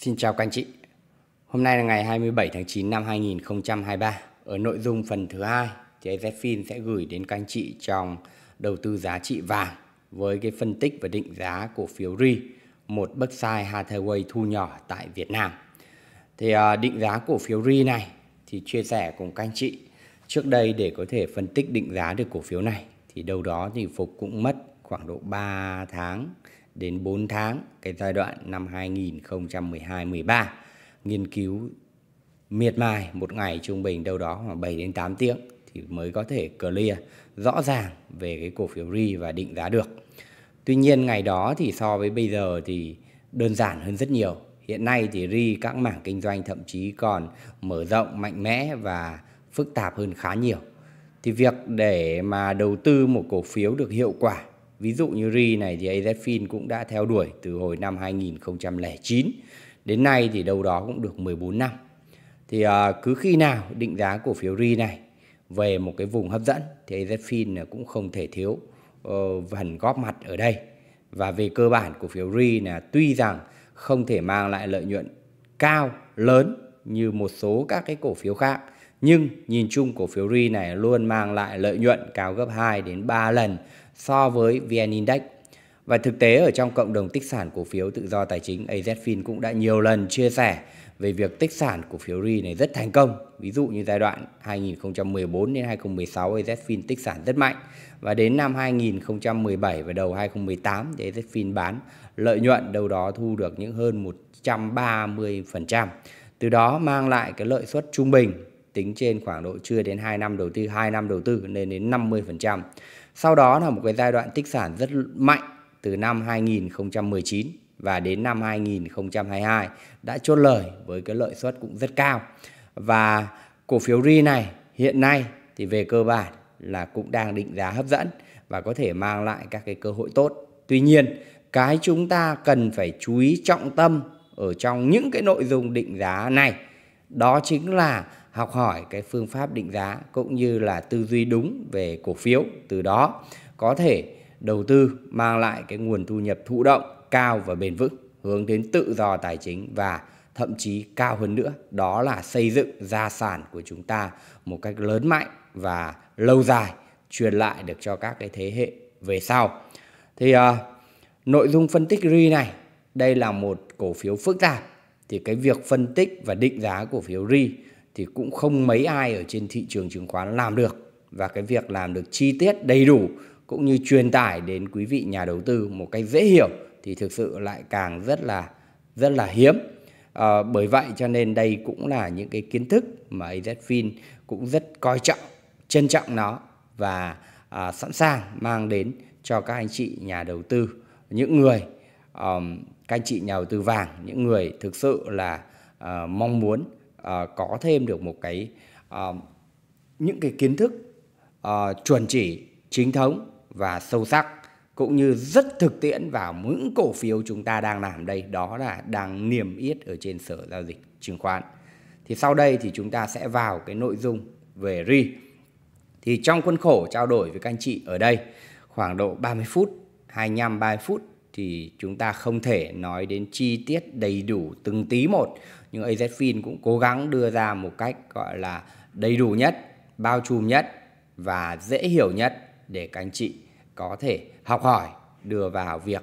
Xin chào các anh chị. Hôm nay là ngày 27 tháng 9 năm 2023. Ở nội dung phần thứ hai thì AZFIN sẽ gửi đến các anh chị trong đầu tư giá trị vàng với cái phân tích và định giá cổ phiếu RI, một bất Berkshire Hathaway thu nhỏ tại Việt Nam. Thì à, định giá cổ phiếu RI này thì chia sẻ cùng các anh chị. Trước đây để có thể phân tích định giá được cổ phiếu này thì đâu đó thì Phục cũng mất khoảng độ 3 tháng đến 4 tháng cái giai đoạn năm 2012-13 nghiên cứu miệt mài một ngày trung bình đâu đó khoảng 7 đến 8 tiếng thì mới có thể clear rõ ràng về cái cổ phiếu RI và định giá được. Tuy nhiên ngày đó thì so với bây giờ thì đơn giản hơn rất nhiều. Hiện nay thì RI các mảng kinh doanh thậm chí còn mở rộng mạnh mẽ và phức tạp hơn khá nhiều. Thì việc để mà đầu tư một cổ phiếu được hiệu quả Ví dụ như RI này thì AZFIN cũng đã theo đuổi từ hồi năm 2009 đến nay thì đâu đó cũng được 14 năm. Thì à, cứ khi nào định giá cổ phiếu RI này về một cái vùng hấp dẫn thì AZFIN cũng không thể thiếu ờ, phần góp mặt ở đây. Và về cơ bản cổ phiếu RI là tuy rằng không thể mang lại lợi nhuận cao lớn như một số các cái cổ phiếu khác nhưng nhìn chung cổ phiếu RI này luôn mang lại lợi nhuận cao gấp 2 đến 3 lần so với VN Index. Và thực tế ở trong cộng đồng tích sản cổ phiếu tự do tài chính AZFIN cũng đã nhiều lần chia sẻ về việc tích sản cổ phiếu RI này rất thành công. Ví dụ như giai đoạn 2014 đến 2016 AZFIN tích sản rất mạnh và đến năm 2017 và đầu 2018 thì AZFIN bán lợi nhuận đâu đó thu được những hơn 130%. Từ đó mang lại cái lợi suất trung bình tính trên khoảng độ chưa đến 2 năm đầu tư, 2 năm đầu tư lên đến 50%. Sau đó là một cái giai đoạn tích sản rất mạnh từ năm 2019 và đến năm 2022 đã chốt lời với cái lợi suất cũng rất cao. Và cổ phiếu RI này hiện nay thì về cơ bản là cũng đang định giá hấp dẫn và có thể mang lại các cái cơ hội tốt. Tuy nhiên, cái chúng ta cần phải chú ý trọng tâm ở trong những cái nội dung định giá này đó chính là học hỏi cái phương pháp định giá cũng như là tư duy đúng về cổ phiếu từ đó có thể đầu tư mang lại cái nguồn thu nhập thụ động cao và bền vững hướng đến tự do tài chính và thậm chí cao hơn nữa đó là xây dựng gia sản của chúng ta một cách lớn mạnh và lâu dài truyền lại được cho các cái thế hệ về sau thì uh, nội dung phân tích RI này đây là một cổ phiếu phức tạp thì cái việc phân tích và định giá cổ phiếu RI thì cũng không mấy ai ở trên thị trường chứng khoán làm được và cái việc làm được chi tiết đầy đủ cũng như truyền tải đến quý vị nhà đầu tư một cách dễ hiểu thì thực sự lại càng rất là rất là hiếm à, bởi vậy cho nên đây cũng là những cái kiến thức mà AZFIN cũng rất coi trọng trân trọng nó và à, sẵn sàng mang đến cho các anh chị nhà đầu tư những người um, các anh chị nhà đầu tư vàng những người thực sự là uh, mong muốn Ờ, có thêm được một cái uh, những cái kiến thức uh, chuẩn chỉ chính thống và sâu sắc cũng như rất thực tiễn vào những cổ phiếu chúng ta đang làm đây đó là đang niềm yết ở trên sở giao dịch chứng khoán thì sau đây thì chúng ta sẽ vào cái nội dung về ri thì trong khuôn khổ trao đổi với các anh chị ở đây khoảng độ 30 phút 25 30 phút thì chúng ta không thể nói đến chi tiết đầy đủ từng tí một nhưng AZFIN cũng cố gắng đưa ra một cách gọi là đầy đủ nhất, bao trùm nhất và dễ hiểu nhất để các anh chị có thể học hỏi đưa vào việc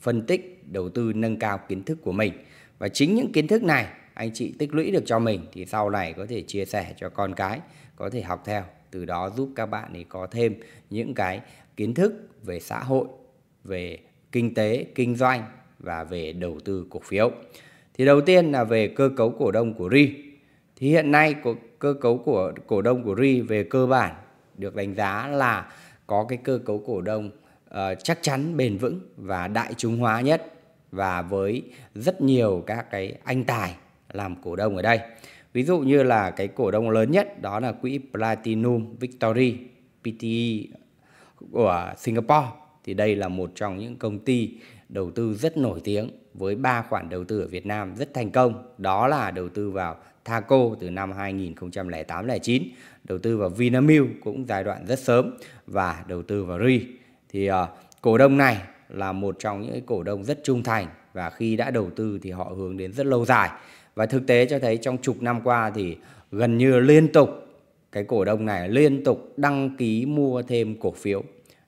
phân tích, đầu tư nâng cao kiến thức của mình. Và chính những kiến thức này anh chị tích lũy được cho mình thì sau này có thể chia sẻ cho con cái, có thể học theo, từ đó giúp các bạn ấy có thêm những cái kiến thức về xã hội, về kinh tế, kinh doanh và về đầu tư cổ phiếu. Thì đầu tiên là về cơ cấu cổ đông của RI. Thì hiện nay cơ cấu của cổ đông của RI về cơ bản được đánh giá là có cái cơ cấu cổ đông uh, chắc chắn bền vững và đại chúng hóa nhất và với rất nhiều các cái anh tài làm cổ đông ở đây. Ví dụ như là cái cổ đông lớn nhất đó là quỹ Platinum Victory PTE của Singapore thì đây là một trong những công ty đầu tư rất nổi tiếng với ba khoản đầu tư ở Việt Nam rất thành công, đó là đầu tư vào Thaco từ năm 2008-09, đầu tư vào Vinamilk cũng giai đoạn rất sớm và đầu tư vào Ri. Thì uh, cổ đông này là một trong những cổ đông rất trung thành và khi đã đầu tư thì họ hướng đến rất lâu dài. Và thực tế cho thấy trong chục năm qua thì gần như liên tục cái cổ đông này liên tục đăng ký mua thêm cổ phiếu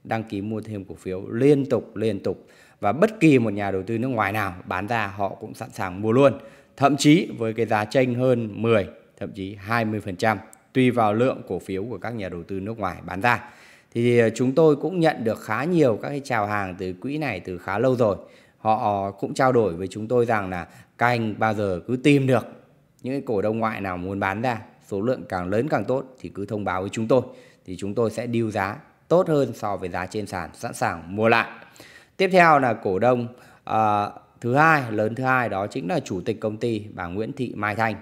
đăng ký mua thêm cổ phiếu liên tục liên tục và bất kỳ một nhà đầu tư nước ngoài nào bán ra họ cũng sẵn sàng mua luôn thậm chí với cái giá tranh hơn 10 thậm chí 20% tùy vào lượng cổ phiếu của các nhà đầu tư nước ngoài bán ra thì ờ, chúng tôi cũng nhận được khá nhiều các cái chào hàng từ quỹ này từ khá lâu rồi họ cũng trao đổi với chúng tôi rằng là canh bao giờ cứ tìm được những cổ đông ngoại nào muốn bán ra số lượng càng lớn càng tốt thì cứ thông báo với chúng tôi thì chúng tôi sẽ điều giá tốt hơn so với giá trên sàn sẵn sàng mua lại. Tiếp theo là cổ đông à, thứ hai lớn thứ hai đó chính là chủ tịch công ty bà Nguyễn Thị Mai Thanh.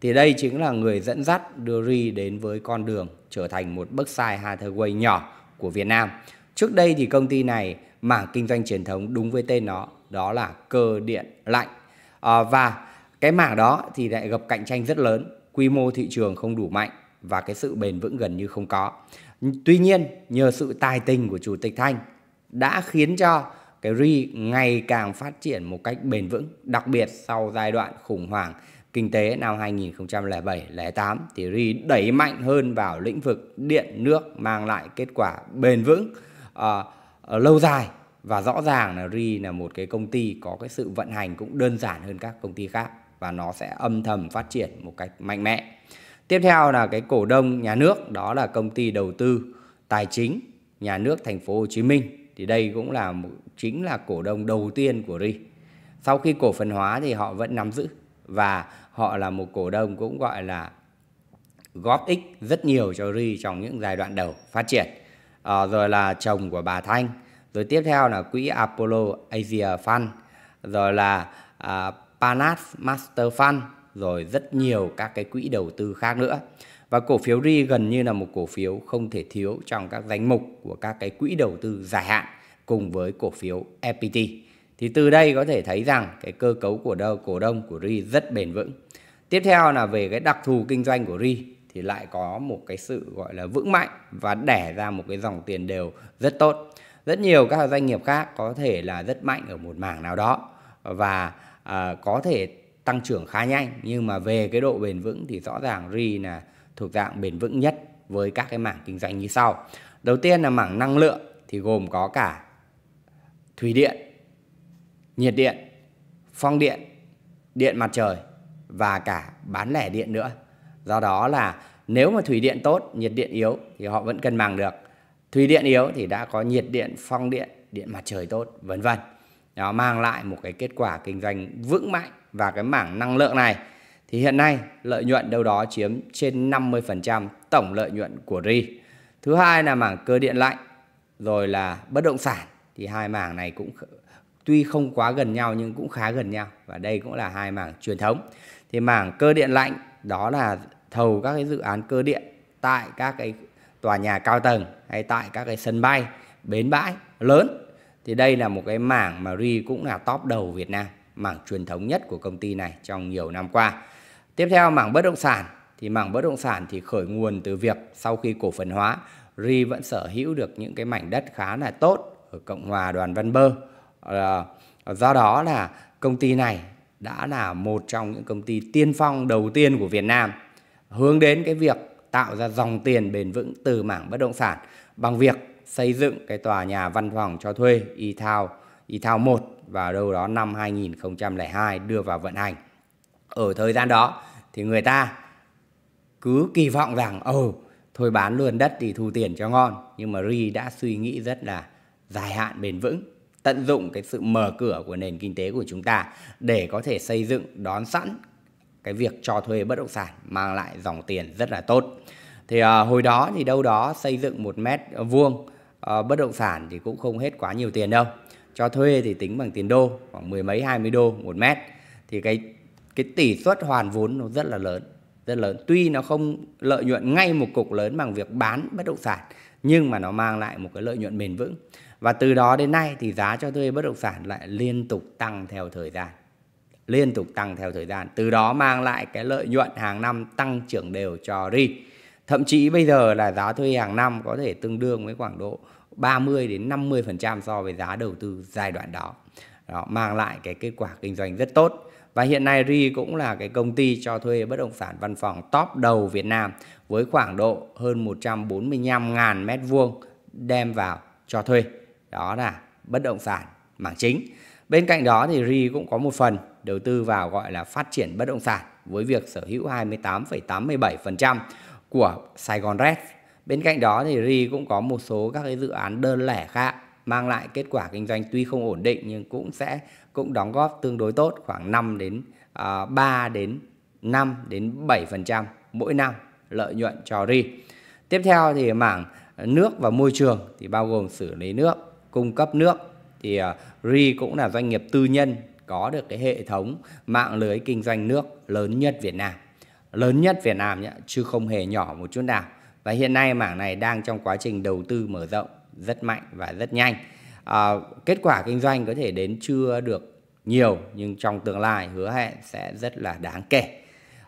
Thì đây chính là người dẫn dắt đưa Ri đến với con đường trở thành một Berkshire Hathaway nhỏ của Việt Nam. Trước đây thì công ty này mảng kinh doanh truyền thống đúng với tên nó đó là cơ điện lạnh à, và cái mảng đó thì lại gặp cạnh tranh rất lớn quy mô thị trường không đủ mạnh và cái sự bền vững gần như không có Tuy nhiên, nhờ sự tài tình của Chủ tịch Thanh đã khiến cho cái RI ngày càng phát triển một cách bền vững, đặc biệt sau giai đoạn khủng hoảng kinh tế năm 2007-08 thì RI đẩy mạnh hơn vào lĩnh vực điện nước mang lại kết quả bền vững à, lâu dài và rõ ràng là RI là một cái công ty có cái sự vận hành cũng đơn giản hơn các công ty khác và nó sẽ âm thầm phát triển một cách mạnh mẽ. Tiếp theo là cái cổ đông nhà nước đó là công ty đầu tư tài chính nhà nước thành phố Hồ Chí Minh thì đây cũng là chính là cổ đông đầu tiên của RI. Sau khi cổ phần hóa thì họ vẫn nắm giữ và họ là một cổ đông cũng gọi là góp ích rất nhiều cho RI trong những giai đoạn đầu phát triển. À, rồi là chồng của bà Thanh, rồi tiếp theo là quỹ Apollo Asia Fund, rồi là à, Panas Master Fund rồi rất nhiều các cái quỹ đầu tư khác nữa. Và cổ phiếu RI gần như là một cổ phiếu không thể thiếu trong các danh mục của các cái quỹ đầu tư dài hạn cùng với cổ phiếu FPT. Thì từ đây có thể thấy rằng cái cơ cấu của đo, cổ đông của RI rất bền vững. Tiếp theo là về cái đặc thù kinh doanh của RI thì lại có một cái sự gọi là vững mạnh và đẻ ra một cái dòng tiền đều rất tốt. Rất nhiều các doanh nghiệp khác có thể là rất mạnh ở một mảng nào đó và à, có thể tăng trưởng khá nhanh nhưng mà về cái độ bền vững thì rõ ràng RE là thuộc dạng bền vững nhất với các cái mảng kinh doanh như sau. Đầu tiên là mảng năng lượng thì gồm có cả thủy điện, nhiệt điện, phong điện, điện mặt trời và cả bán lẻ điện nữa. Do đó là nếu mà thủy điện tốt, nhiệt điện yếu thì họ vẫn cân bằng được. Thủy điện yếu thì đã có nhiệt điện, phong điện, điện mặt trời tốt, vân vân. Nó mang lại một cái kết quả kinh doanh vững mạnh và cái mảng năng lượng này thì hiện nay lợi nhuận đâu đó chiếm trên 50% tổng lợi nhuận của RI. Thứ hai là mảng cơ điện lạnh rồi là bất động sản thì hai mảng này cũng tuy không quá gần nhau nhưng cũng khá gần nhau và đây cũng là hai mảng truyền thống. Thì mảng cơ điện lạnh đó là thầu các cái dự án cơ điện tại các cái tòa nhà cao tầng hay tại các cái sân bay, bến bãi lớn. Thì đây là một cái mảng mà RI cũng là top đầu Việt Nam mảng truyền thống nhất của công ty này trong nhiều năm qua. Tiếp theo mảng bất động sản thì mảng bất động sản thì khởi nguồn từ việc sau khi cổ phần hóa, RI vẫn sở hữu được những cái mảnh đất khá là tốt ở Cộng hòa Đoàn Văn Bơ. Ờ, do đó là công ty này đã là một trong những công ty tiên phong đầu tiên của Việt Nam hướng đến cái việc tạo ra dòng tiền bền vững từ mảng bất động sản bằng việc xây dựng cái tòa nhà văn phòng cho thuê Y Thao, Y Thao 1 vào đâu đó năm 2002 đưa vào vận hành. Ở thời gian đó thì người ta cứ kỳ vọng rằng ồ oh, thôi bán luôn đất thì thu tiền cho ngon nhưng mà Ri đã suy nghĩ rất là dài hạn bền vững tận dụng cái sự mở cửa của nền kinh tế của chúng ta để có thể xây dựng đón sẵn cái việc cho thuê bất động sản mang lại dòng tiền rất là tốt thì à, hồi đó thì đâu đó xây dựng một mét vuông à, bất động sản thì cũng không hết quá nhiều tiền đâu cho thuê thì tính bằng tiền đô khoảng mười mấy hai mươi đô một mét thì cái cái tỷ suất hoàn vốn nó rất là lớn rất lớn tuy nó không lợi nhuận ngay một cục lớn bằng việc bán bất động sản nhưng mà nó mang lại một cái lợi nhuận bền vững và từ đó đến nay thì giá cho thuê bất động sản lại liên tục tăng theo thời gian liên tục tăng theo thời gian từ đó mang lại cái lợi nhuận hàng năm tăng trưởng đều cho ri thậm chí bây giờ là giá thuê hàng năm có thể tương đương với khoảng độ 30 đến 50% so với giá đầu tư giai đoạn đó. đó mang lại cái kết quả kinh doanh rất tốt. Và hiện nay RI cũng là cái công ty cho thuê bất động sản văn phòng top đầu Việt Nam với khoảng độ hơn 145.000 m2 đem vào cho thuê. Đó là bất động sản mảng chính. Bên cạnh đó thì RI cũng có một phần đầu tư vào gọi là phát triển bất động sản với việc sở hữu 28,87% của Sài Gòn Red Bên cạnh đó thì RI cũng có một số các cái dự án đơn lẻ khác mang lại kết quả kinh doanh tuy không ổn định nhưng cũng sẽ cũng đóng góp tương đối tốt khoảng 5 đến uh, à, 3 đến 5 đến 7% mỗi năm lợi nhuận cho RI. Tiếp theo thì mảng nước và môi trường thì bao gồm xử lý nước, cung cấp nước thì uh, RI cũng là doanh nghiệp tư nhân có được cái hệ thống mạng lưới kinh doanh nước lớn nhất Việt Nam. Lớn nhất Việt Nam nhé, chứ không hề nhỏ một chút nào và hiện nay mảng này đang trong quá trình đầu tư mở rộng rất mạnh và rất nhanh à, kết quả kinh doanh có thể đến chưa được nhiều nhưng trong tương lai hứa hẹn sẽ rất là đáng kể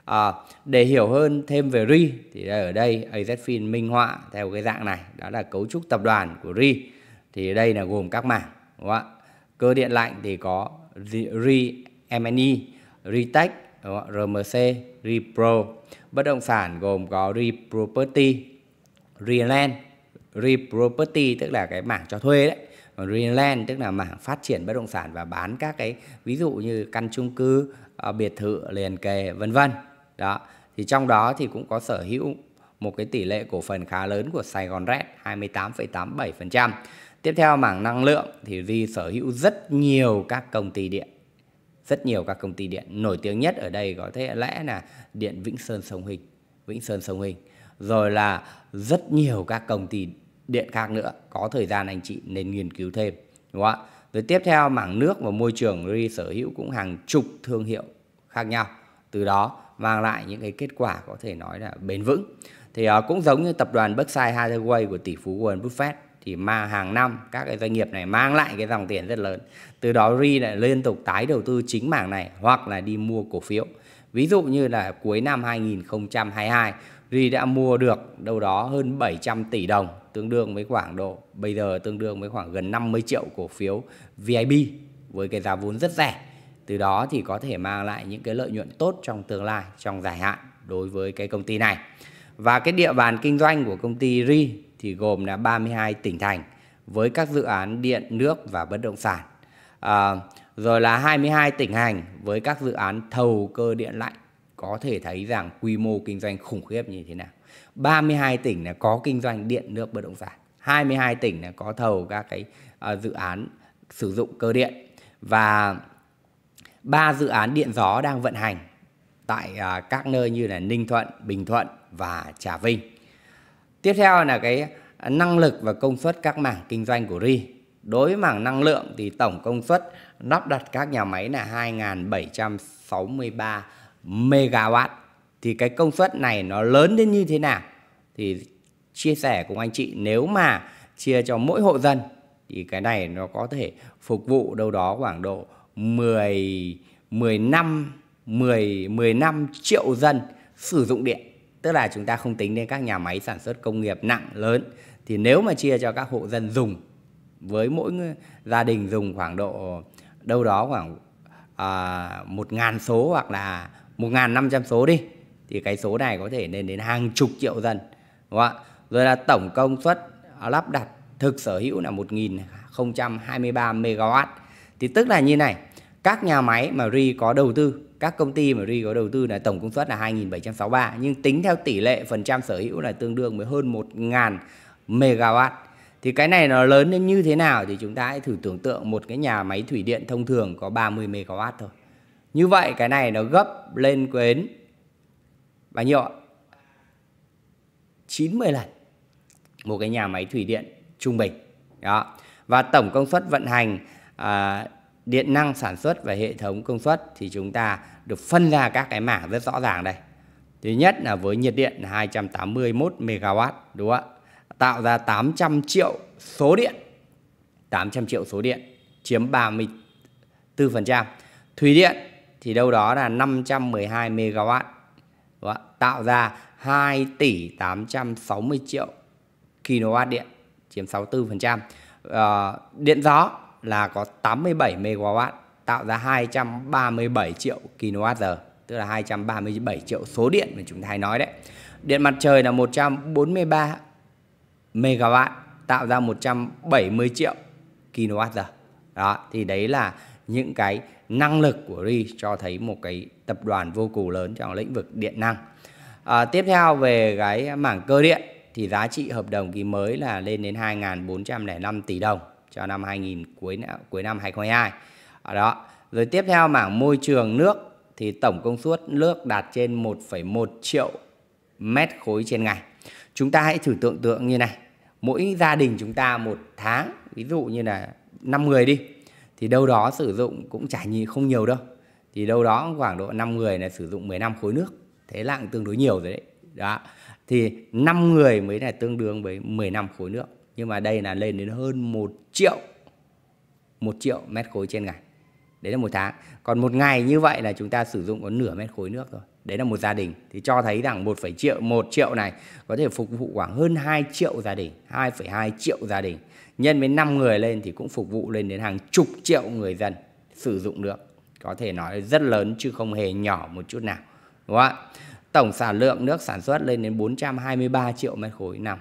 à, để hiểu hơn thêm về RI thì ở đây AZFIN minh họa theo cái dạng này đó là cấu trúc tập đoàn của RI thì đây là gồm các mảng đúng không ạ cơ điện lạnh thì có RI M&E, Ritech đúng không? RMC, Repro. Bất động sản gồm có Reproperty, Reland, Reproperty tức là cái mảng cho thuê đấy. Còn tức là mảng phát triển bất động sản và bán các cái ví dụ như căn chung cư, ờ, biệt thự liền kề vân vân. Đó. Thì trong đó thì cũng có sở hữu một cái tỷ lệ cổ phần khá lớn của Sài Gòn Red 28,87%. Tiếp theo mảng năng lượng thì vì sở hữu rất nhiều các công ty điện rất nhiều các công ty điện nổi tiếng nhất ở đây có thể lẽ là điện Vĩnh Sơn Sông Hình Vĩnh Sơn Sông Hình rồi là rất nhiều các công ty điện khác nữa có thời gian anh chị nên nghiên cứu thêm đúng không ạ rồi tiếp theo mảng nước và môi trường Ri sở hữu cũng hàng chục thương hiệu khác nhau từ đó mang lại những cái kết quả có thể nói là bền vững thì uh, cũng giống như tập đoàn Berkshire Hathaway của tỷ phú Warren Buffett thì mà hàng năm các cái doanh nghiệp này mang lại cái dòng tiền rất lớn từ đó ri lại liên tục tái đầu tư chính mảng này hoặc là đi mua cổ phiếu ví dụ như là cuối năm 2022 ri đã mua được đâu đó hơn 700 tỷ đồng tương đương với khoảng độ bây giờ tương đương với khoảng gần 50 triệu cổ phiếu VIP với cái giá vốn rất rẻ từ đó thì có thể mang lại những cái lợi nhuận tốt trong tương lai trong dài hạn đối với cái công ty này và cái địa bàn kinh doanh của công ty ri thì gồm là 32 tỉnh thành với các dự án điện, nước và bất động sản. À, rồi là 22 tỉnh hành với các dự án thầu cơ điện lạnh có thể thấy rằng quy mô kinh doanh khủng khiếp như thế nào. 32 tỉnh là có kinh doanh điện nước bất động sản. 22 tỉnh là có thầu các cái uh, dự án sử dụng cơ điện và ba dự án điện gió đang vận hành tại uh, các nơi như là Ninh Thuận, Bình Thuận và Trà Vinh tiếp theo là cái năng lực và công suất các mảng kinh doanh của ri đối với mảng năng lượng thì tổng công suất lắp đặt các nhà máy là 2.763 MW thì cái công suất này nó lớn đến như thế nào thì chia sẻ cùng anh chị nếu mà chia cho mỗi hộ dân thì cái này nó có thể phục vụ đâu đó khoảng độ 10 15 10 15 triệu dân sử dụng điện tức là chúng ta không tính đến các nhà máy sản xuất công nghiệp nặng lớn thì nếu mà chia cho các hộ dân dùng với mỗi gia đình dùng khoảng độ đâu đó khoảng à, 1.000 số hoặc là 1.500 số đi thì cái số này có thể lên đến hàng chục triệu dân đúng không ạ? Rồi là tổng công suất lắp đặt thực sở hữu là 1.023 MW thì tức là như này các nhà máy mà RI có đầu tư các công ty mà RI có đầu tư là tổng công suất là 2.763 nhưng tính theo tỷ lệ phần trăm sở hữu là tương đương với hơn 1.000 MW thì cái này nó lớn đến như thế nào thì chúng ta hãy thử tưởng tượng một cái nhà máy thủy điện thông thường có 30 MW thôi như vậy cái này nó gấp lên đến bao nhiêu ạ 90 lần một cái nhà máy thủy điện trung bình đó và tổng công suất vận hành à, điện năng sản xuất và hệ thống công suất thì chúng ta được phân ra các cái mảng rất rõ ràng đây. Thứ nhất là với nhiệt điện 281 MW đúng không ạ? Tạo ra 800 triệu số điện. 800 triệu số điện chiếm 34%. Thủy điện thì đâu đó là 512 MW. Đúng không? ạ? Tạo ra 2 tỷ 860 triệu kW điện chiếm 64%. Uh, ờ, điện gió là có 87 MW tạo ra 237 triệu kWh tức là 237 triệu số điện mà chúng ta hay nói đấy. Điện mặt trời là 143 MW tạo ra 170 triệu kWh. Đó, thì đấy là những cái năng lực của Ri cho thấy một cái tập đoàn vô cùng lớn trong lĩnh vực điện năng. À, tiếp theo về cái mảng cơ điện thì giá trị hợp đồng ký mới là lên đến 2.405 tỷ đồng cho năm 2000 cuối cuối năm 2022. À, đó. Rồi tiếp theo mảng môi trường nước thì tổng công suất nước đạt trên 1,1 triệu mét khối trên ngày. Chúng ta hãy thử tưởng tượng như này. Mỗi gia đình chúng ta một tháng, ví dụ như là 5 người đi, thì đâu đó sử dụng cũng chả nhì không nhiều đâu. Thì đâu đó khoảng độ 5 người là sử dụng 15 khối nước. Thế là tương đối nhiều rồi đấy. Đó. Thì 5 người mới là tương đương với 15 khối nước nhưng mà đây là lên đến hơn 1 triệu 1 triệu mét khối trên ngày đấy là một tháng còn một ngày như vậy là chúng ta sử dụng có nửa mét khối nước thôi đấy là một gia đình thì cho thấy rằng 1, triệu 1 triệu này có thể phục vụ khoảng hơn 2 triệu gia đình 2,2 triệu gia đình nhân với 5 người lên thì cũng phục vụ lên đến hàng chục triệu người dân sử dụng nước có thể nói rất lớn chứ không hề nhỏ một chút nào đúng không ạ tổng sản lượng nước sản xuất lên đến 423 triệu mét khối năm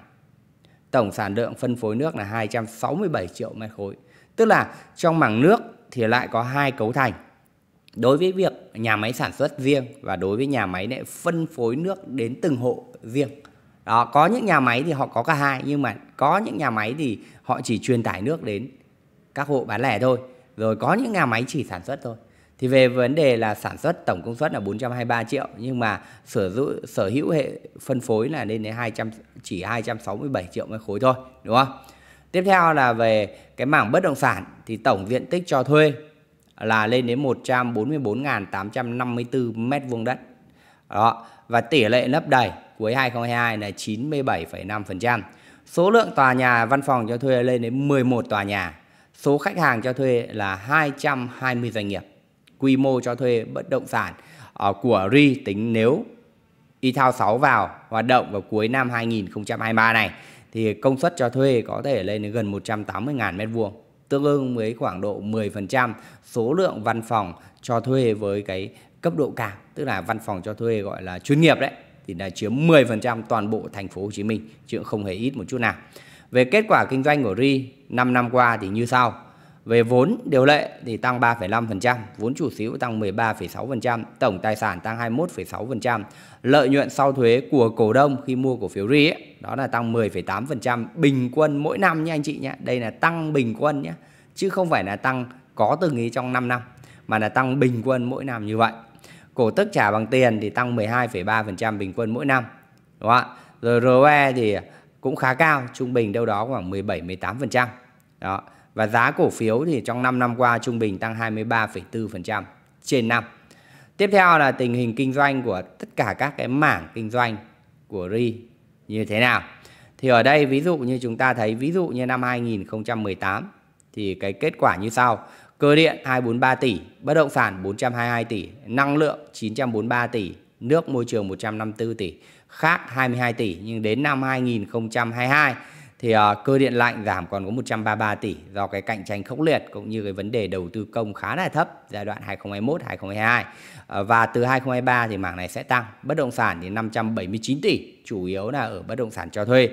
tổng sản lượng phân phối nước là 267 triệu mét khối. Tức là trong mảng nước thì lại có hai cấu thành. Đối với việc nhà máy sản xuất riêng và đối với nhà máy lại phân phối nước đến từng hộ riêng. Đó, có những nhà máy thì họ có cả hai nhưng mà có những nhà máy thì họ chỉ truyền tải nước đến các hộ bán lẻ thôi. Rồi có những nhà máy chỉ sản xuất thôi. Thì về vấn đề là sản xuất tổng công suất là 423 triệu nhưng mà sở hữu sở hữu hệ phân phối là lên đến 200 chỉ 267 triệu mét khối thôi, đúng không? Tiếp theo là về cái mảng bất động sản thì tổng diện tích cho thuê là lên đến 144.854 mét vuông đất. Đó, và tỷ lệ lấp đầy cuối 2022 là 97,5%. Số lượng tòa nhà văn phòng cho thuê lên đến 11 tòa nhà. Số khách hàng cho thuê là 220 doanh nghiệp quy mô cho thuê bất động sản ờ, của RI tính nếu Ithao e 6 vào hoạt động vào cuối năm 2023 này thì công suất cho thuê có thể lên đến gần 180.000 m2, tương ứng với khoảng độ 10% số lượng văn phòng cho thuê với cái cấp độ cao, tức là văn phòng cho thuê gọi là chuyên nghiệp đấy thì là chiếm 10% toàn bộ thành phố Hồ Chí Minh, chứ không hề ít một chút nào. Về kết quả kinh doanh của RI 5 năm qua thì như sau. Về vốn điều lệ thì tăng 3,5%, vốn chủ sở hữu tăng 13,6%, tổng tài sản tăng 21,6%, lợi nhuận sau thuế của cổ đông khi mua cổ phiếu RI ấy, đó là tăng 10,8% bình quân mỗi năm nha anh chị nhé. Đây là tăng bình quân nhé, chứ không phải là tăng có từng ý trong 5 năm mà là tăng bình quân mỗi năm như vậy. Cổ tức trả bằng tiền thì tăng 12,3% bình quân mỗi năm. Đúng không Rồi ROE thì cũng khá cao, trung bình đâu đó khoảng 17 18%. Đó. Và giá cổ phiếu thì trong 5 năm qua trung bình tăng 23,4% trên năm. Tiếp theo là tình hình kinh doanh của tất cả các cái mảng kinh doanh của RI như thế nào. Thì ở đây ví dụ như chúng ta thấy ví dụ như năm 2018 thì cái kết quả như sau. Cơ điện 243 tỷ, bất động sản 422 tỷ, năng lượng 943 tỷ, nước môi trường 154 tỷ, khác 22 tỷ nhưng đến năm 2022 thì uh, cơ điện lạnh giảm còn có 133 tỷ do cái cạnh tranh khốc liệt cũng như cái vấn đề đầu tư công khá là thấp giai đoạn 2021 2022. Uh, và từ 2023 thì mảng này sẽ tăng. Bất động sản thì 579 tỷ, chủ yếu là ở bất động sản cho thuê.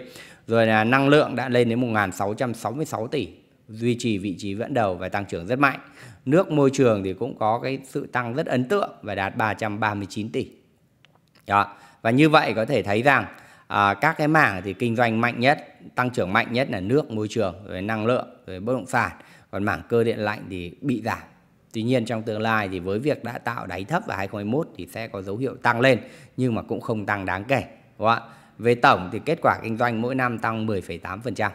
Rồi là năng lượng đã lên đến 1.666 tỷ, duy trì vị trí dẫn đầu và tăng trưởng rất mạnh. Nước môi trường thì cũng có cái sự tăng rất ấn tượng và đạt 339 tỷ. Đó. Và như vậy có thể thấy rằng à, các cái mảng thì kinh doanh mạnh nhất tăng trưởng mạnh nhất là nước môi trường rồi năng lượng rồi bất động sản còn mảng cơ điện lạnh thì bị giảm Tuy nhiên trong tương lai thì với việc đã tạo đáy thấp vào 2021 thì sẽ có dấu hiệu tăng lên nhưng mà cũng không tăng đáng kể. Đúng không? Về tổng thì kết quả kinh doanh mỗi năm tăng 10,8%. À,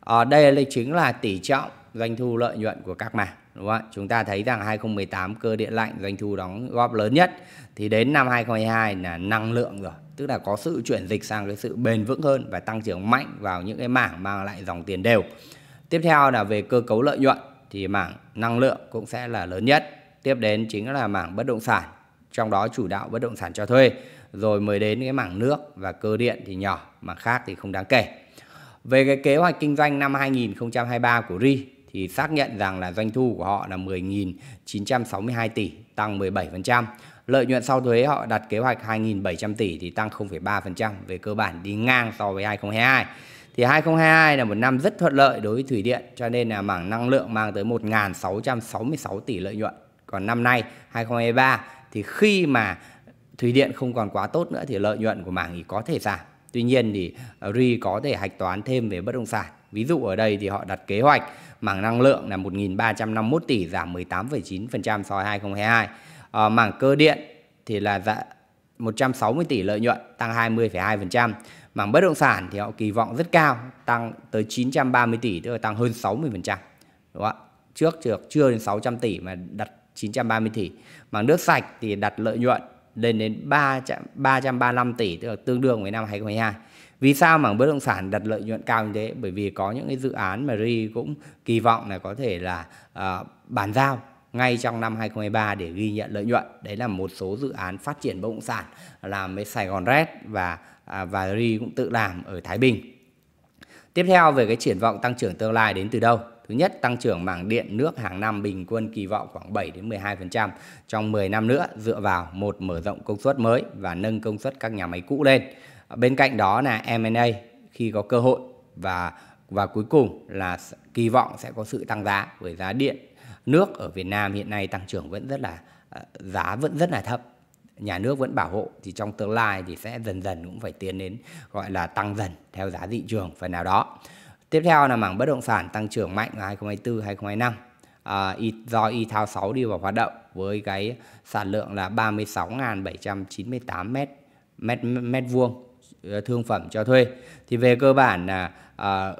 ờ, đây là chính là tỷ trọng doanh thu lợi nhuận của các mảng. Đúng không? Chúng ta thấy rằng 2018 cơ điện lạnh doanh thu đóng góp lớn nhất thì đến năm 2022 là năng lượng rồi tức là có sự chuyển dịch sang cái sự bền vững hơn và tăng trưởng mạnh vào những cái mảng mang lại dòng tiền đều. Tiếp theo là về cơ cấu lợi nhuận thì mảng năng lượng cũng sẽ là lớn nhất. Tiếp đến chính là mảng bất động sản, trong đó chủ đạo bất động sản cho thuê, rồi mới đến cái mảng nước và cơ điện thì nhỏ, mảng khác thì không đáng kể. Về cái kế hoạch kinh doanh năm 2023 của RI thì xác nhận rằng là doanh thu của họ là 10.962 tỷ, tăng 17%. Lợi nhuận sau thuế họ đặt kế hoạch 2.700 tỷ thì tăng 0,3% về cơ bản đi ngang so với 2022. Thì 2022 là một năm rất thuận lợi đối với thủy điện cho nên là mảng năng lượng mang tới 1.666 tỷ lợi nhuận. Còn năm nay 2023 thì khi mà thủy điện không còn quá tốt nữa thì lợi nhuận của mảng thì có thể giảm. Tuy nhiên thì RE có thể hạch toán thêm về bất động sản. Ví dụ ở đây thì họ đặt kế hoạch mảng năng lượng là 1.351 tỷ giảm 18,9% so với 2022. Ờ, mảng cơ điện thì là dạ 160 tỷ lợi nhuận tăng 20,2%. Mảng bất động sản thì họ kỳ vọng rất cao, tăng tới 930 tỷ, tức là tăng hơn 60%. Đúng không ạ? Trước chưa, chưa đến 600 tỷ mà đặt 930 tỷ. Mảng nước sạch thì đặt lợi nhuận lên đến 300, 335 tỷ, tức là tương đương với năm 2022. Vì sao mảng bất động sản đặt lợi nhuận cao như thế? Bởi vì có những cái dự án mà RI cũng kỳ vọng là có thể là uh, bàn giao ngay trong năm 2023 để ghi nhận lợi nhuận. Đấy là một số dự án phát triển bất động sản làm với Sài Gòn Red và à, và Ri cũng tự làm ở Thái Bình. Tiếp theo về cái triển vọng tăng trưởng tương lai đến từ đâu? Thứ nhất, tăng trưởng mảng điện nước hàng năm bình quân kỳ vọng khoảng 7 đến 12% trong 10 năm nữa dựa vào một mở rộng công suất mới và nâng công suất các nhà máy cũ lên. Bên cạnh đó là M&A khi có cơ hội và và cuối cùng là kỳ vọng sẽ có sự tăng giá bởi giá điện nước ở Việt Nam hiện nay tăng trưởng vẫn rất là ờ, giá vẫn rất là thấp nhà nước vẫn bảo hộ thì trong tương lai thì sẽ dần dần cũng phải tiến đến gọi là tăng dần theo giá thị trường phần nào đó. Tiếp theo là mảng bất động sản tăng trưởng mạnh vào 2024 2025. À, do thao 6 đi vào hoạt động với cái sản lượng là 36.798 mét mét mét vuông ờ, thương phẩm cho thuê thì về cơ bản là à,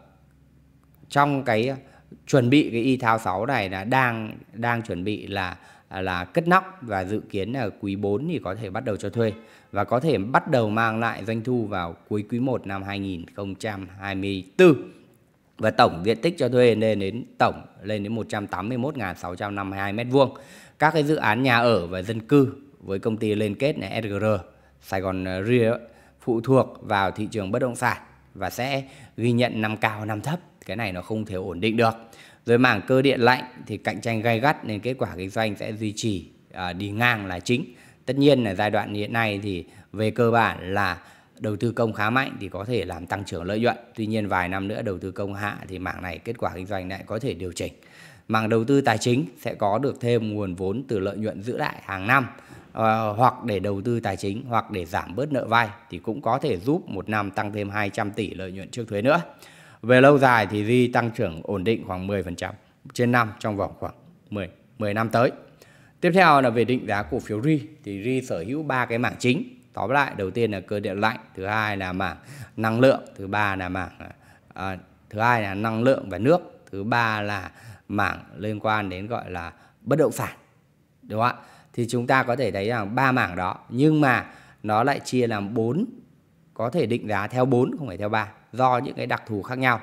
trong cái chuẩn bị cái y thao 6 này là đang đang chuẩn bị là là cất nóc và dự kiến là quý 4 thì có thể bắt đầu cho thuê và có thể bắt đầu mang lại doanh thu vào cuối quý 1 năm 2024 và tổng diện tích cho thuê lên đến tổng lên đến 181.652 m2. Các cái dự án nhà ở và dân cư với công ty liên kết này SGR Sài Gòn Real phụ thuộc vào thị trường bất động sản và sẽ ghi nhận năm cao năm thấp cái này nó không thể ổn định được rồi mảng cơ điện lạnh thì cạnh tranh gay gắt nên kết quả kinh doanh sẽ duy trì à, đi ngang là chính tất nhiên là giai đoạn hiện nay thì về cơ bản là đầu tư công khá mạnh thì có thể làm tăng trưởng lợi nhuận tuy nhiên vài năm nữa đầu tư công hạ thì mảng này kết quả kinh doanh lại có thể điều chỉnh mảng đầu tư tài chính sẽ có được thêm nguồn vốn từ lợi nhuận giữ lại hàng năm ờ, hoặc để đầu tư tài chính hoặc để giảm bớt nợ vay thì cũng có thể giúp một năm tăng thêm 200 tỷ lợi nhuận trước thuế nữa về lâu dài thì GDP tăng trưởng ổn định khoảng 10% trên năm trong vòng khoảng 10, 10 năm tới. Tiếp theo là về định giá cổ phiếu RI thì RI sở hữu ba cái mảng chính. Tóm lại đầu tiên là cơ điện lạnh, thứ hai là mảng năng lượng, thứ ba là mảng à, thứ hai là năng lượng và nước, thứ ba là mảng liên quan đến gọi là bất động sản. Đúng không ạ? Thì chúng ta có thể thấy rằng ba mảng đó nhưng mà nó lại chia làm bốn có thể định giá theo 4 không phải theo 3 do những cái đặc thù khác nhau.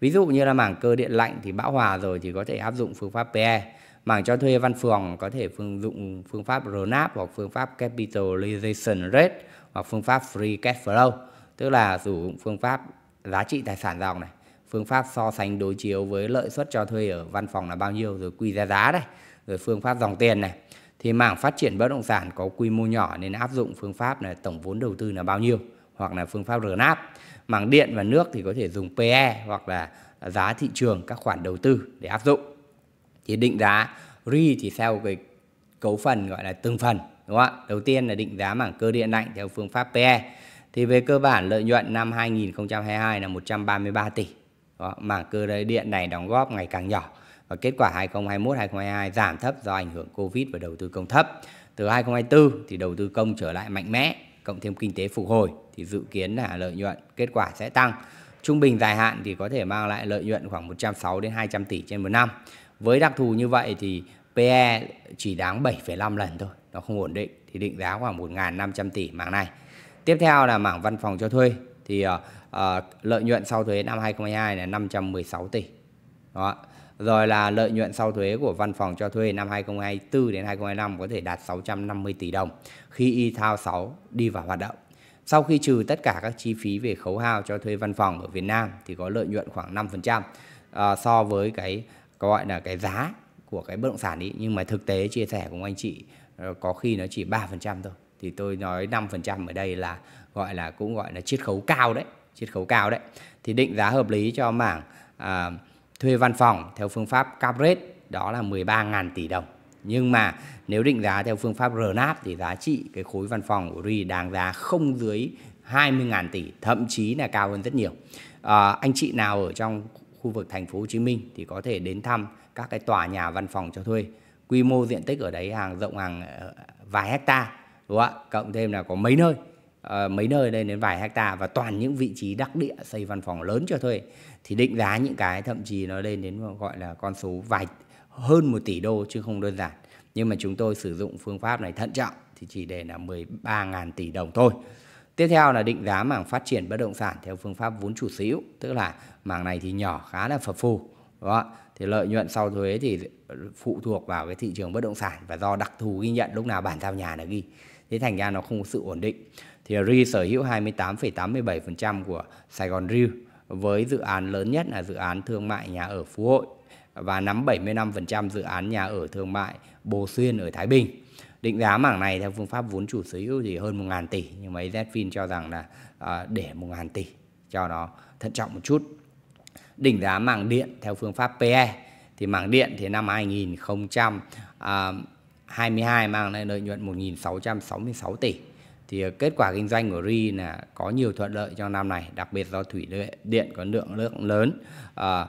Ví dụ như là mảng cơ điện lạnh thì bão hòa rồi thì có thể áp dụng phương pháp PE. Mảng cho thuê văn phòng có thể phương dụng phương pháp RNAP hoặc phương pháp Capitalization Rate hoặc phương pháp Free Cash Flow. Tức là sử dụng phương pháp giá trị tài sản dòng này, phương pháp so sánh đối chiếu với lợi suất cho thuê ở văn phòng là bao nhiêu rồi quy ra giá đây, rồi phương pháp dòng tiền này. Thì mảng phát triển bất động sản có quy mô nhỏ nên áp dụng phương pháp này tổng vốn đầu tư là bao nhiêu hoặc là phương pháp RNAP. Màng điện và nước thì có thể dùng PE hoặc là giá thị trường các khoản đầu tư để áp dụng. Thì định giá RE thì theo cái cấu phần gọi là từng phần đúng không ạ? Đầu tiên là định giá mảng cơ điện lạnh theo phương pháp PE. Thì về cơ bản lợi nhuận năm 2022 là 133 tỷ. Đó, mảng cơ điện này đóng góp ngày càng nhỏ và kết quả 2021 2022 giảm thấp do ảnh hưởng Covid và đầu tư công thấp. Từ 2024 thì đầu tư công trở lại mạnh mẽ cộng thêm kinh tế phục hồi thì dự kiến là lợi nhuận kết quả sẽ tăng. Trung bình dài hạn thì có thể mang lại lợi nhuận khoảng 160 đến 200 tỷ trên một năm. Với đặc thù như vậy thì PE chỉ đáng 7,5 lần thôi, nó không ổn định thì định giá khoảng 1.500 tỷ mảng này. Tiếp theo là mảng văn phòng cho thuê thì uh, uh, lợi nhuận sau thuế năm 2022 là 516 tỷ. Đó. Rồi là lợi nhuận sau thuế của văn phòng cho thuê năm 2024 đến 2025 có thể đạt 650 tỷ đồng khi eThao 6 đi vào hoạt động. Sau khi trừ tất cả các chi phí về khấu hao cho thuê văn phòng ở Việt Nam thì có lợi nhuận khoảng 5% à, ờ, so với cái gọi là cái giá của cái bất động sản ý nhưng mà thực tế chia sẻ cùng anh chị ờ, có khi nó chỉ 3% thôi thì tôi nói 5% ở đây là gọi là cũng gọi là chiết khấu cao đấy chiết khấu cao đấy thì định giá hợp lý cho mảng à, thuê văn phòng theo phương pháp cap rate đó là 13.000 tỷ đồng. Nhưng mà nếu định giá theo phương pháp RNAP thì giá trị cái khối văn phòng của RI đáng giá không dưới 20.000 tỷ, thậm chí là cao hơn rất nhiều. À, anh chị nào ở trong khu vực thành phố Hồ Chí Minh thì có thể đến thăm các cái tòa nhà văn phòng cho thuê. Quy mô diện tích ở đấy hàng rộng hàng ờ, vài hecta, đúng không ạ? Cộng thêm là có mấy nơi Ờ, mấy nơi lên đến vài hecta và toàn những vị trí đắc địa xây văn phòng lớn cho thuê thì định giá những cái thậm chí nó lên đến gọi là con số vài hơn một tỷ đô chứ không đơn giản nhưng mà chúng tôi sử dụng phương pháp này thận trọng thì chỉ để là 13.000 tỷ đồng thôi. Tiếp theo là định giá mảng phát triển bất động sản theo phương pháp vốn chủ sở hữu, tức là mảng này thì nhỏ khá là phập phù. Đó. Thì lợi nhuận sau thuế thì phụ thuộc vào cái thị trường bất động sản và do đặc thù ghi nhận lúc nào bản giao nhà là ghi. Thế thành ra nó không có sự ổn định thì RE sở hữu 28,87% của Sài Gòn Real với dự án lớn nhất là dự án thương mại nhà ở Phú Hội và nắm 75% dự án nhà ở thương mại Bồ Xuyên ở Thái Bình. Định giá mảng này theo phương pháp vốn chủ sở hữu thì hơn 1.000 tỷ nhưng mà Zfin cho rằng là à, để 1.000 tỷ cho nó thận trọng một chút. Đỉnh giá mảng điện theo phương pháp PE thì mảng điện thì năm 2022 à, mang lại lợi nhuận 1.666 tỷ thì ờ, kết quả kinh doanh của RI là có nhiều thuận lợi trong năm này, đặc biệt do thủy điện có lượng lượng lớn. À,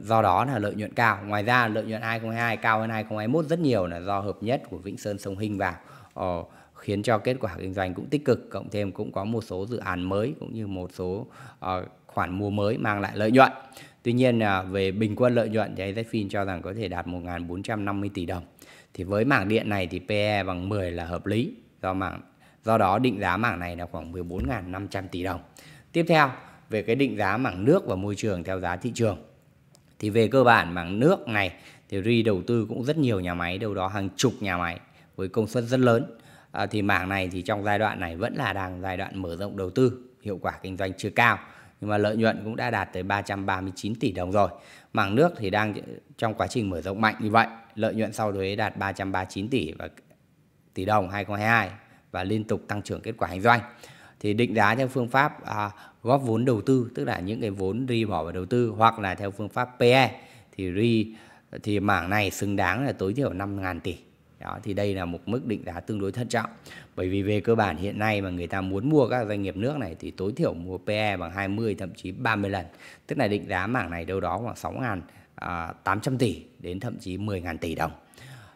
do đó là lợi nhuận cao. Ngoài ra lợi nhuận 2022 cao hơn 2021 rất nhiều là do hợp nhất của Vĩnh Sơn Sông Hinh vào. Ờ, khiến cho kết quả kinh doanh cũng tích cực cộng thêm cũng có một số dự án mới cũng như một số uh, khoản mua mới mang lại lợi nhuận. Tuy nhiên là về bình quân lợi nhuận thì AZFIN cho rằng có thể đạt 1.450 tỷ đồng. Thì với mảng điện này thì PE bằng 10 là hợp lý do mảng Do đó định giá mảng này là khoảng 14.500 tỷ đồng. Tiếp theo về cái định giá mảng nước và môi trường theo giá thị trường. Thì về cơ bản mảng nước này thì RI đầu tư cũng rất nhiều nhà máy, đâu đó hàng chục nhà máy với công suất rất lớn. À, thì mảng này thì trong giai đoạn này vẫn là đang giai đoạn mở rộng đầu tư, hiệu quả kinh doanh chưa cao nhưng mà lợi nhuận cũng đã đạt tới 339 tỷ đồng rồi. Mảng nước thì đang trong quá trình mở rộng mạnh như vậy, lợi nhuận sau thuế đạt 339 tỷ và tỷ đồng 2022 và liên tục tăng trưởng kết quả kinh doanh thì định giá theo phương pháp à, góp vốn đầu tư tức là những cái vốn ri bỏ vào đầu tư hoặc là theo phương pháp PE thì ri thì mảng này xứng đáng là tối thiểu 5.000 tỷ đó thì đây là một mức định giá tương đối thận trọng bởi vì về cơ bản hiện nay mà người ta muốn mua các doanh nghiệp nước này thì tối thiểu mua PE bằng 20 thậm chí 30 lần tức là định giá mảng này đâu đó khoảng 6.800 à, tỷ đến thậm chí 10.000 tỷ đồng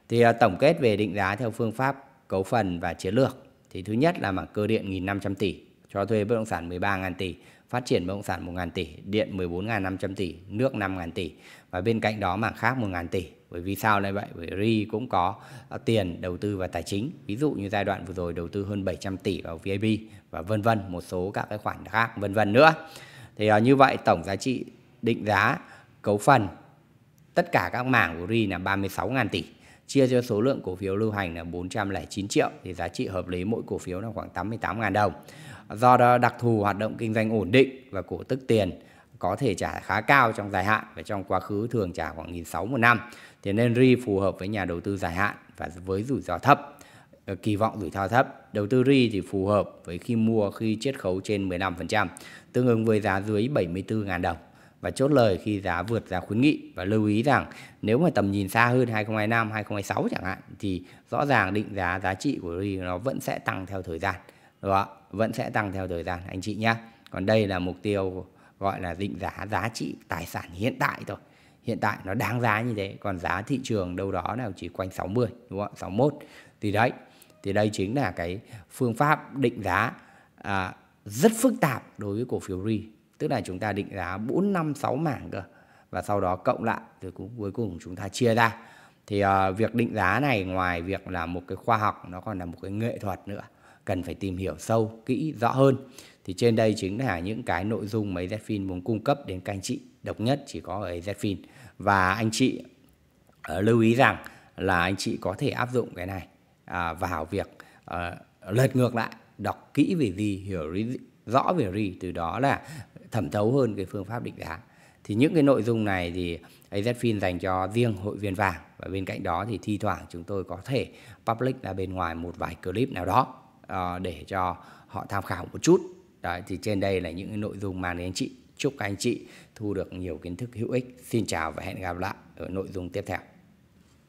thì à, tổng kết về định giá theo phương pháp cấu phần và chiến lược thì thứ nhất là mảng cơ điện 1.500 tỷ, cho thuê bất động sản 13.000 tỷ, phát triển bất động sản 1.000 tỷ, điện 14.500 tỷ, nước 5.000 tỷ và bên cạnh đó mảng khác 1.000 tỷ. Bởi vì sao lại vậy? Bởi RI cũng có à, tiền đầu tư và tài chính. Ví dụ như giai đoạn vừa rồi đầu tư hơn 700 tỷ vào VIP và vân vân, một số các cái khoản khác vân vân nữa. Thì à, như vậy tổng giá trị định giá cấu phần tất cả các mảng của RI là 36.000 tỷ chia cho số lượng cổ phiếu lưu hành là 409 triệu thì giá trị hợp lý mỗi cổ phiếu là khoảng 88.000 đồng. Do đó đặc thù hoạt động kinh doanh ổn định và cổ tức tiền có thể trả khá cao trong dài hạn và trong quá khứ thường trả khoảng 1.600 một năm. thì nên RI phù hợp với nhà đầu tư dài hạn và với rủi ro thấp ờ, kỳ vọng rủi ro thấp. Đầu tư RI thì phù hợp với khi mua khi chiết khấu trên 15%, tương ứng với giá dưới 74.000 đồng và chốt lời khi giá vượt giá khuyến nghị và lưu ý rằng nếu mà tầm nhìn xa hơn 2025, 2026 chẳng hạn thì rõ ràng định giá giá trị của RI nó vẫn sẽ tăng theo thời gian. Đúng không? Vẫn sẽ tăng theo thời gian anh chị nhé. Còn đây là mục tiêu gọi là định giá giá trị tài sản hiện tại thôi. Hiện tại nó đáng giá như thế, còn giá thị trường đâu đó nào chỉ quanh 60, đúng không? 61. Thì đấy, thì đây chính là cái phương pháp định giá à, rất phức tạp đối với cổ phiếu RI tức là chúng ta định giá 4 năm 6 mảng cơ và sau đó cộng lại rồi cũng cuối cùng chúng ta chia ra thì uh, việc định giá này ngoài việc là một cái khoa học nó còn là một cái nghệ thuật nữa cần phải tìm hiểu sâu kỹ rõ hơn thì trên đây chính là những cái nội dung mà ZFIN muốn cung cấp đến các anh chị độc nhất chỉ có ở ZFIN và anh chị uh, lưu ý rằng là anh chị có thể áp dụng cái này uh, vào việc uh, ờ, lật ngược lại đọc kỹ về gì hiểu rõ về RI từ đó là thẩm thấu hơn cái phương pháp định giá thì những cái nội dung này thì AZFIN dành cho riêng hội viên vàng và bên cạnh đó thì thi thoảng chúng tôi có thể public ra bên ngoài một vài clip nào đó uh, để cho họ tham khảo một chút Đấy, thì trên đây là những cái nội dung mang đến anh chị chúc các anh chị thu được nhiều kiến thức hữu ích xin chào và hẹn gặp lại ở nội dung tiếp theo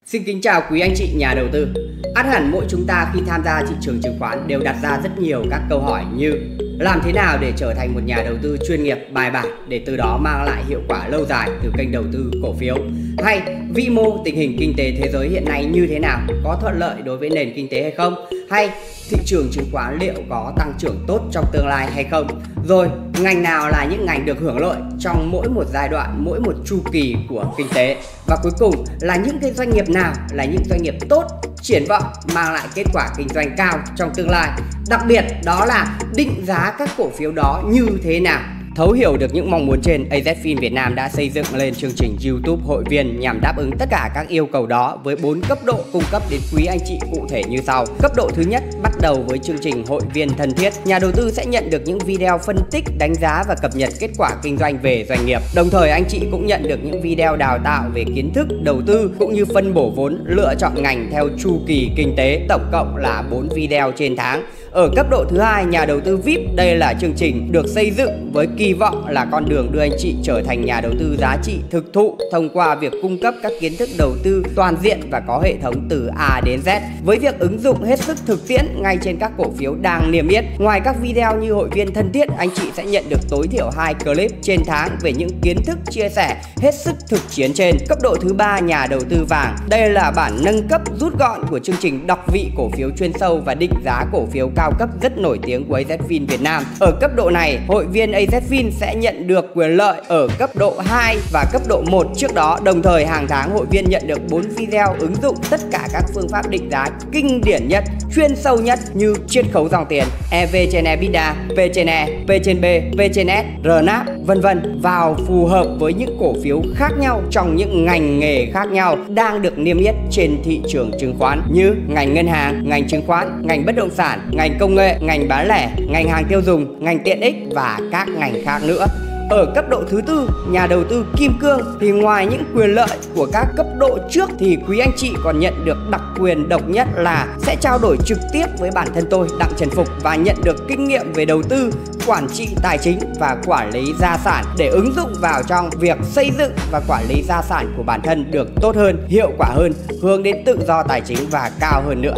Xin kính chào quý anh chị nhà đầu tư. Át hẳn mỗi chúng ta khi tham gia thị trường chứng khoán đều đặt ra rất nhiều các câu hỏi như làm thế nào để trở thành một nhà đầu tư chuyên nghiệp bài bản để từ đó mang lại hiệu quả lâu dài từ kênh đầu tư cổ phiếu hay vĩ mô tình hình kinh tế thế giới hiện nay như thế nào có thuận lợi đối với nền kinh tế hay không hay thị trường chứng khoán liệu có tăng trưởng tốt trong tương lai hay không rồi ngành nào là những ngành được hưởng lợi trong mỗi một giai đoạn mỗi một chu kỳ của kinh tế và cuối cùng là những cái doanh nghiệp nào là những doanh nghiệp tốt triển vọng mang lại kết quả kinh doanh cao trong tương lai đặc biệt đó là định giá các cổ phiếu đó như thế nào Thấu hiểu được những mong muốn trên, AZFIN Việt Nam đã xây dựng lên chương trình YouTube hội viên nhằm đáp ứng tất cả các yêu cầu đó với 4 cấp độ cung cấp đến quý anh chị cụ thể như sau. Cấp độ thứ nhất Bắt đầu với chương trình hội viên thân thiết, nhà đầu tư sẽ nhận được những video phân tích, đánh giá và cập nhật kết quả kinh doanh về doanh nghiệp. Đồng thời anh chị cũng nhận được những video đào tạo về kiến thức, đầu tư cũng như phân bổ vốn, lựa chọn ngành theo chu kỳ kinh tế, tổng cộng là 4 video trên tháng. Ở cấp độ thứ hai, nhà đầu tư VIP đây là chương trình được xây dựng với kỳ vọng là con đường đưa anh chị trở thành nhà đầu tư giá trị thực thụ thông qua việc cung cấp các kiến thức đầu tư toàn diện và có hệ thống từ A đến Z. Với việc ứng dụng hết sức thực tiễn ngay trên các cổ phiếu đang niêm yết, ngoài các video như hội viên thân thiết, anh chị sẽ nhận được tối thiểu hai clip trên tháng về những kiến thức chia sẻ hết sức thực chiến trên. Cấp độ thứ ba, nhà đầu tư vàng. Đây là bản nâng cấp rút gọn của chương trình đọc vị cổ phiếu chuyên sâu và định giá cổ phiếu cao cao cấp rất nổi tiếng của AZFIN Việt Nam. Ở cấp độ này, hội viên AZFIN sẽ nhận được quyền lợi ở cấp độ 2 và cấp độ 1 trước đó. Đồng thời hàng tháng hội viên nhận được 4 video ứng dụng tất cả các phương pháp định giá kinh điển nhất, chuyên sâu nhất như chiết khấu dòng tiền, EV trên EBITDA, P trên E, P e, trên B, V trên S, RNAP, vân vân vào phù hợp với những cổ phiếu khác nhau trong những ngành nghề khác nhau đang được niêm yết trên thị trường chứng khoán như ngành ngân hàng, ngành chứng khoán, ngành bất động sản, ngành ngành công nghệ, ngành bán lẻ, ngành hàng tiêu dùng, ngành tiện ích và các ngành khác nữa. Ở cấp độ thứ tư, nhà đầu tư kim cương thì ngoài những quyền lợi của các cấp độ trước thì quý anh chị còn nhận được đặc quyền độc nhất là sẽ trao đổi trực tiếp với bản thân tôi Đặng Trần Phục và nhận được kinh nghiệm về đầu tư, quản trị tài chính và quản lý gia sản để ứng dụng vào trong việc xây dựng và quản lý gia sản của bản thân được tốt hơn, hiệu quả hơn, hướng đến tự do tài chính và cao hơn nữa.